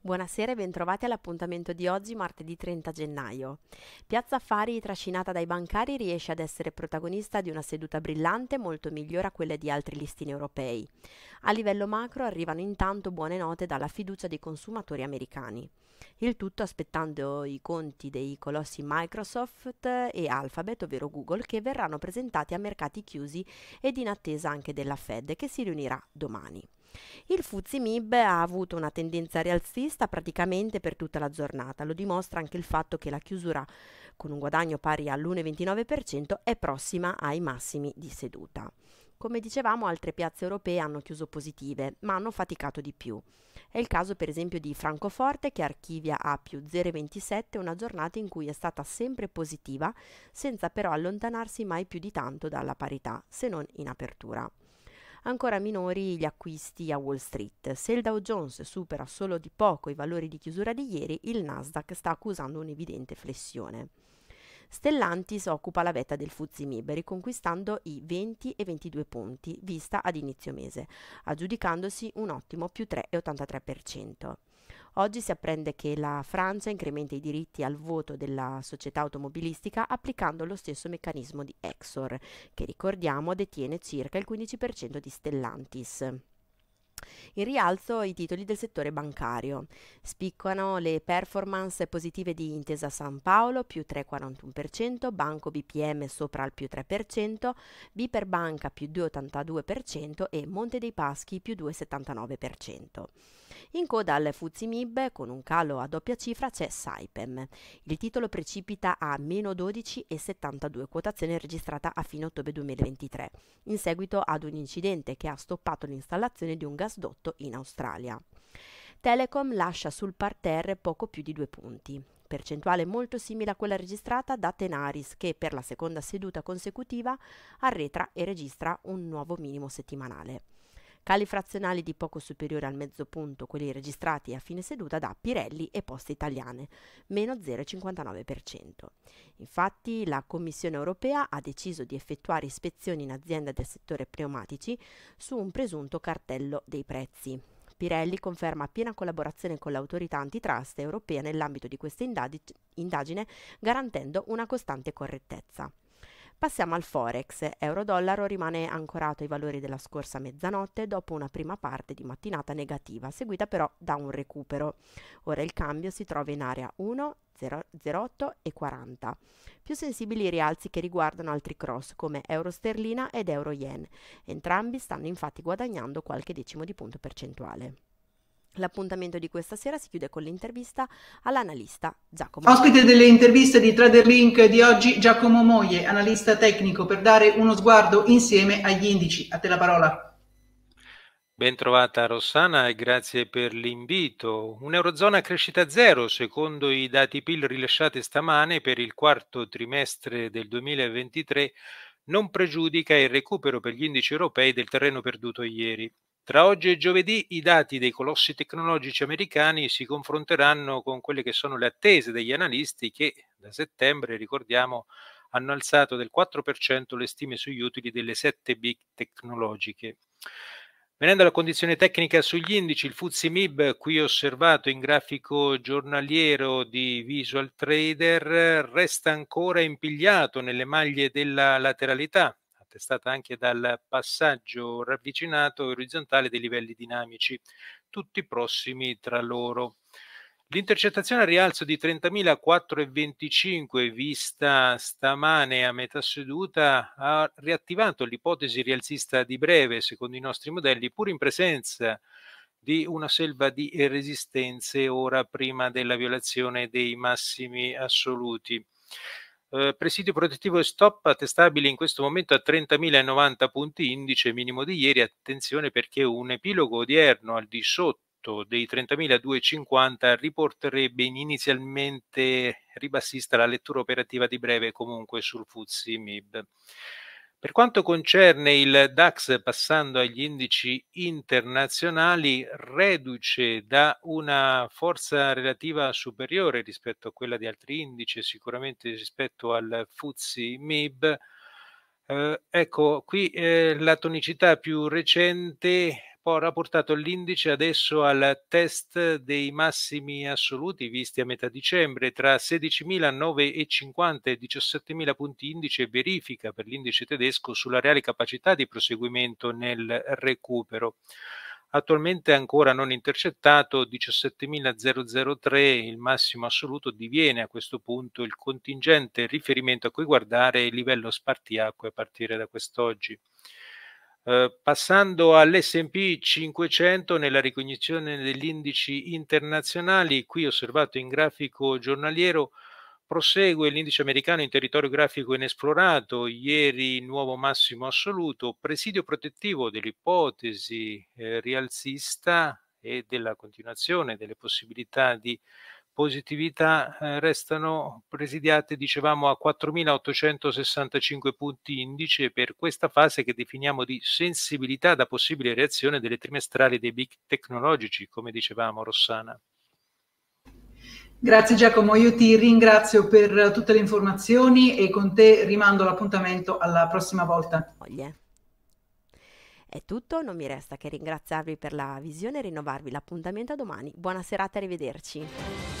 Buonasera e bentrovati all'appuntamento di oggi, martedì 30 gennaio. Piazza Affari, trascinata dai bancari, riesce ad essere protagonista di una seduta brillante molto migliore a quelle di altri listini europei. A livello macro arrivano intanto buone note dalla fiducia dei consumatori americani. Il tutto aspettando i conti dei colossi Microsoft e Alphabet, ovvero Google, che verranno presentati a mercati chiusi ed in attesa anche della Fed, che si riunirà domani. Il Fuzzi ha avuto una tendenza rialzista praticamente per tutta la giornata, lo dimostra anche il fatto che la chiusura con un guadagno pari all'1,29% è prossima ai massimi di seduta. Come dicevamo, altre piazze europee hanno chiuso positive, ma hanno faticato di più. È il caso per esempio di Francoforte che archivia a più 0,27 una giornata in cui è stata sempre positiva, senza però allontanarsi mai più di tanto dalla parità, se non in apertura ancora minori gli acquisti a Wall Street. Se il Dow Jones supera solo di poco i valori di chiusura di ieri, il Nasdaq sta accusando un'evidente flessione. Stellantis occupa la vetta del Fuzzi Miberi, conquistando i 20 e 22 punti vista ad inizio mese, aggiudicandosi un ottimo più 3,83%. Oggi si apprende che la Francia incrementa i diritti al voto della società automobilistica applicando lo stesso meccanismo di Exor, che ricordiamo detiene circa il 15% di Stellantis. In rialzo i titoli del settore bancario. Spiccano le performance positive di Intesa San Paolo più 3,41%, Banco BPM sopra il più 3%, Biperbanca più 2,82% e Monte dei Paschi più 2,79%. In coda al Fuzimib, con un calo a doppia cifra, c'è Saipem. Il titolo precipita a meno 12,72, quotazione registrata a fine ottobre 2023, in seguito ad un incidente che ha stoppato l'installazione di un gasdotto in Australia. Telecom lascia sul parterre poco più di due punti percentuale molto simile a quella registrata da Tenaris che per la seconda seduta consecutiva arretra e registra un nuovo minimo settimanale cali frazionali di poco superiore al mezzo punto, quelli registrati a fine seduta da Pirelli e Poste Italiane, meno 0,59%. Infatti la Commissione europea ha deciso di effettuare ispezioni in azienda del settore pneumatici su un presunto cartello dei prezzi. Pirelli conferma piena collaborazione con l'autorità antitrust europea nell'ambito di questa indagine, garantendo una costante correttezza. Passiamo al Forex. Euro-dollaro rimane ancorato ai valori della scorsa mezzanotte dopo una prima parte di mattinata negativa, seguita però da un recupero. Ora il cambio si trova in area 1 0,08 e 40. Più sensibili i rialzi che riguardano altri cross come euro sterlina ed euro yen. Entrambi stanno infatti guadagnando qualche decimo di punto percentuale. L'appuntamento di questa sera si chiude con l'intervista all'analista Giacomo. Ospite delle interviste di TraderLink di oggi, Giacomo Moglie, analista tecnico, per dare uno sguardo insieme agli indici. A te la parola. Bentrovata Rossana e grazie per l'invito. Un'eurozona a crescita zero secondo i dati PIL rilasciati stamane per il quarto trimestre del 2023 non pregiudica il recupero per gli indici europei del terreno perduto ieri. Tra oggi e giovedì i dati dei colossi tecnologici americani si confronteranno con quelle che sono le attese degli analisti che da settembre, ricordiamo, hanno alzato del 4% le stime sugli utili delle 7 big tecnologiche. Venendo alla condizione tecnica sugli indici, il FUZI MIB qui osservato in grafico giornaliero di Visual Trader resta ancora impigliato nelle maglie della lateralità, è stata anche dal passaggio ravvicinato e orizzontale dei livelli dinamici, tutti prossimi tra loro. L'intercettazione a rialzo di 30.425 vista stamane a metà seduta ha riattivato l'ipotesi rialzista di breve, secondo i nostri modelli, pur in presenza di una selva di resistenze ora prima della violazione dei massimi assoluti. Eh, presidio protettivo e stop attestabili in questo momento a 30.090 punti indice minimo di ieri, attenzione perché un epilogo odierno al di sotto dei 30.250 riporterebbe in inizialmente ribassista la lettura operativa di breve comunque sul Fuzzi MIB. Per quanto concerne il DAX, passando agli indici internazionali, reduce da una forza relativa superiore rispetto a quella di altri indici, sicuramente rispetto al FTSE MIB. Eh, ecco, qui eh, la tonicità più recente ha portato l'indice adesso al test dei massimi assoluti visti a metà dicembre tra 16.950 e 17.000 punti indice verifica per l'indice tedesco sulla reale capacità di proseguimento nel recupero attualmente ancora non intercettato 17.003 il massimo assoluto diviene a questo punto il contingente riferimento a cui guardare il livello spartiacque a partire da quest'oggi eh, passando all'SP 500 nella ricognizione degli indici internazionali, qui osservato in grafico giornaliero, prosegue l'indice americano in territorio grafico inesplorato, ieri nuovo massimo assoluto, presidio protettivo dell'ipotesi eh, rialzista e della continuazione delle possibilità di positività eh, restano presidiate, dicevamo, a 4.865 punti indice per questa fase che definiamo di sensibilità da possibile reazione delle trimestrali dei big tecnologici, come dicevamo Rossana. Grazie Giacomo, io ti ringrazio per tutte le informazioni e con te rimando l'appuntamento alla prossima volta. È tutto, non mi resta che ringraziarvi per la visione e rinnovarvi l'appuntamento a domani. Buona serata e arrivederci.